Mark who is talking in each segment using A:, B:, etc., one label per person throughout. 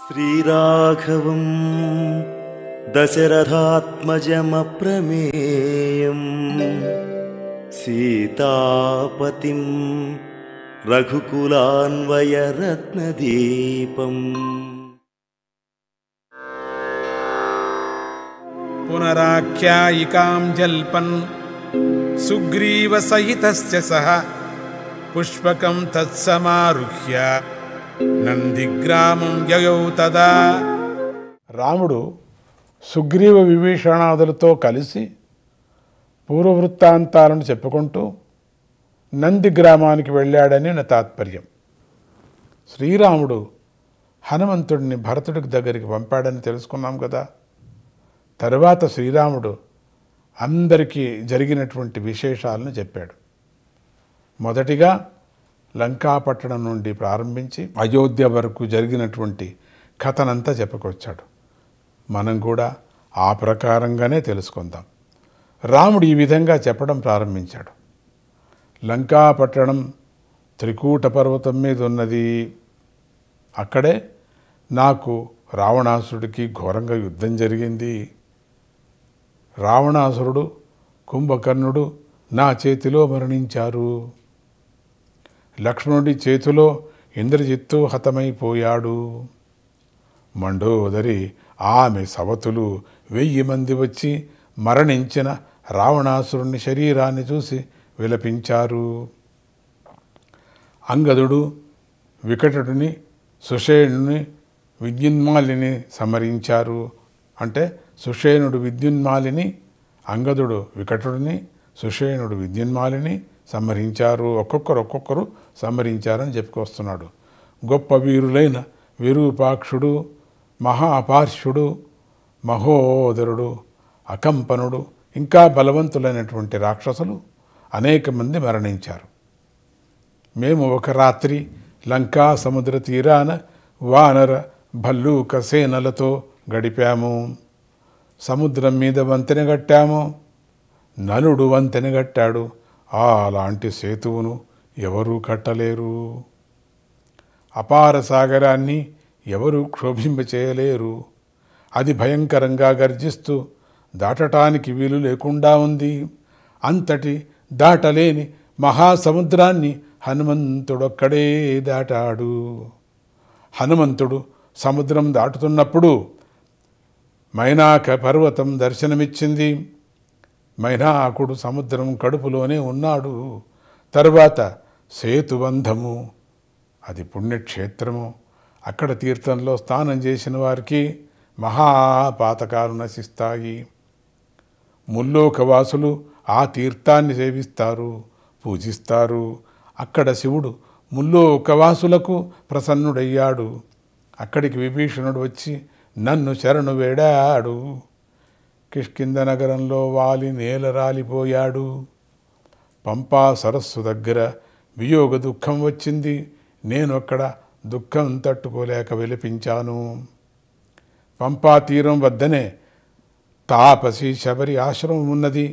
A: श्रीराघवम् दशरथात्मजमप्रमेयम् सीतापतिम् रघुकुलान्वयरत्नदीपम् पुनराख्यायिकाम् जल्पन् सुग्रीवसहितस्य सः పుష్పకం తత్సమారుహ్య నందిగ్రామం యయౌ తదా రాముడు సుగ్రీవ విభీషణాదులతో కలిసి పూర్వవృత్తాంతాలను చెప్పుకుంటూ నంది గ్రామానికి వెళ్ళాడని నా తాత్పర్యం శ్రీరాముడు హనుమంతుడిని భరతుడికి దగ్గరికి పంపాడని తెలుసుకున్నాం కదా తరువాత శ్రీరాముడు అందరికీ జరిగినటువంటి విశేషాలను చెప్పాడు మొదటిగా లంకాపట్టణం నుండి ప్రారంభించి అయోధ్య వరకు జరిగినటువంటి కథనంతా చెప్పుకొచ్చాడు మనం కూడా ఆ ప్రకారంగానే తెలుసుకుందాం రాముడు ఈ విధంగా చెప్పడం ప్రారంభించాడు లంకాపట్టణం త్రికూట పర్వతం మీద ఉన్నది అక్కడే నాకు రావణాసురుడికి ఘోరంగా యుద్ధం జరిగింది రావణాసురుడు కుంభకర్ణుడు నా చేతిలో మరణించారు లక్ష్మణుడి చేతిలో ఇంద్రజిత్తు హతమైపోయాడు మండోదరి ఆమె సవతులు వెయ్యి మంది వచ్చి మరణించిన రావణాసురుని శరీరాన్ని చూసి విలపించారు అంగదుడు వికటుడిని సుషేణుని విద్యున్మాలిని సమరించారు అంటే సుషేణుడు విద్యున్మాలిని అంగదుడు వికటుడిని సుషేణుడు విద్యున్మాలిని సంహరించారు ఒక్కొక్కరు ఒక్కొక్కరు సంహరించారని చెప్పుకొస్తున్నాడు గొప్ప వీరులైన విరూపాక్షుడు మహాపార్షుడు మహోదరుడు అకంపనుడు ఇంకా బలవంతులైనటువంటి రాక్షసులు అనేక మంది మరణించారు మేము ఒక రాత్రి లంకా సముద్ర తీరాన వానర భల్లూక సేనలతో గడిపాము సముద్రం మీద వంతెన కట్టాము నలుడు వంతెన కట్టాడు అలాంటి సేతువును ఎవరూ కట్టలేరు అపార సాగరాన్ని ఎవరూ క్షోభింపచేయలేరు అది భయంకరంగా గర్జిస్తూ దాటటానికి వీలు లేకుండా ఉంది అంతటి దాటలేని మహాసముద్రాన్ని హనుమంతుడొక్కడే దాటాడు హనుమంతుడు సముద్రం దాటుతున్నప్పుడు మైనాక పర్వతం దర్శనమిచ్చింది మైనాకుడు సముద్రం కడుపులోనే ఉన్నాడు తరువాత సేతుబంధము అది పుణ్యక్షేత్రము అక్కడ తీర్థంలో స్నానం చేసిన వారికి మహాపాతకాలు నశిస్తాయి ముల్లోకవాసులు ఆ తీర్థాన్ని సేవిస్తారు పూజిస్తారు అక్కడ శివుడు ముల్లోకవాసులకు ప్రసన్నుడయ్యాడు అక్కడికి విభీషణుడు వచ్చి నన్ను శరణు వేడాడు కిష్కింద నగరంలో వాలి నేల రాలిపోయాడు పంపా సరస్సు దగ్గర వియోగ దుఃఖం వచ్చింది నేను అక్కడ దుఃఖం తట్టుకోలేక విలపించాను పంపా తీరం వద్దనే తాపసి శబరి ఆశ్రమం ఉన్నది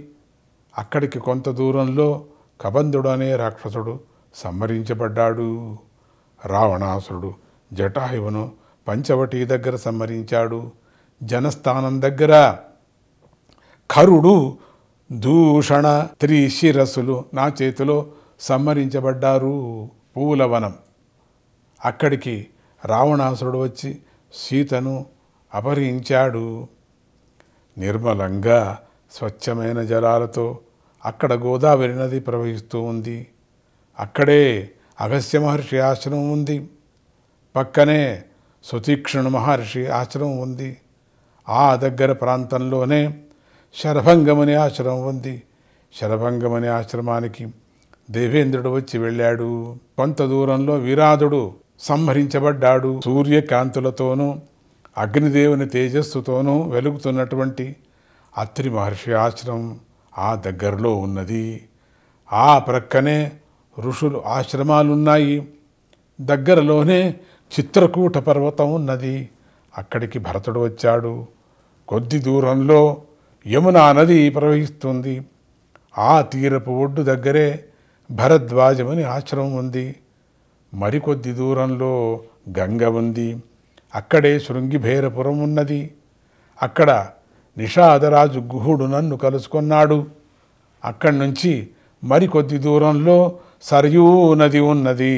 A: అక్కడికి కొంత దూరంలో కబంధుడు అనే రాక్షసుడు సంహరించబడ్డాడు రావణాసురుడు జటాయువును పంచవటి దగ్గర సంహరించాడు జనస్థానం దగ్గర కరుడు దూషణ త్రిశిరస్సులు నా చేతిలో సంహరించబడ్డారు పూలవనం అక్కడికి రావణాసురుడు వచ్చి సీతను అపహరించాడు నిర్మలంగా స్వచ్ఛమైన జలాలతో అక్కడ గోదావరి నది ప్రవహిస్తూ ఉంది అక్కడే అగస్య మహర్షి ఆశ్రమం ఉంది పక్కనే సుతీక్షణ మహర్షి ఆశ్రమం ఉంది ఆ దగ్గర ప్రాంతంలోనే శరభంగమని ఆశ్రమం ఉంది శరభంగమని ఆశ్రమానికి దేవేంద్రుడు వచ్చి వెళ్ళాడు కొంత దూరంలో వీరాధుడు సంహరించబడ్డాడు సూర్యకాంతులతోనూ అగ్నిదేవుని తేజస్సుతోనూ వెలుగుతున్నటువంటి అత్రి మహర్షి ఆశ్రమం ఆ దగ్గరలో ఉన్నది ఆ ప్రక్కనే ఋషులు ఆశ్రమాలున్నాయి దగ్గరలోనే చిత్రకూట పర్వతం ఉన్నది అక్కడికి భరతుడు వచ్చాడు కొద్ది దూరంలో యమునా నది ప్రవహిస్తుంది ఆ తీరపు ఒడ్డు దగ్గరే భరద్వాజమని ఆశ్రమం ఉంది మరికొద్ది దూరంలో గంగ ఉంది అక్కడే శృంగిభేరపురం ఉన్నది అక్కడ నిషాదరాజు గుహుడు నన్ను కలుసుకున్నాడు అక్కడి నుంచి మరికొద్ది దూరంలో సరయూ నది ఉన్నది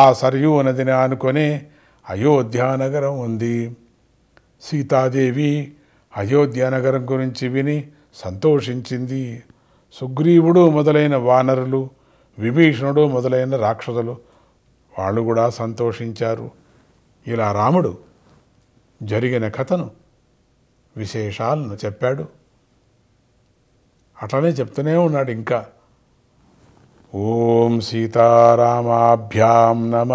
A: ఆ సరయూ నదిని ఆనుకొనే అయోధ్యానగరం ఉంది సీతాదేవి అయోధ్య నగరం గురించి విని సంతోషించింది సుగ్రీవుడు మొదలైన వానరులు విభీషణుడు మొదలైన రాక్షసులు వాళ్ళు కూడా సంతోషించారు ఇలా రాముడు జరిగిన కథను విశేషాలను చెప్పాడు అట్లనే చెప్తూనే ఉన్నాడు ఇంకా ఓం సీతారామాభ్యాం నమ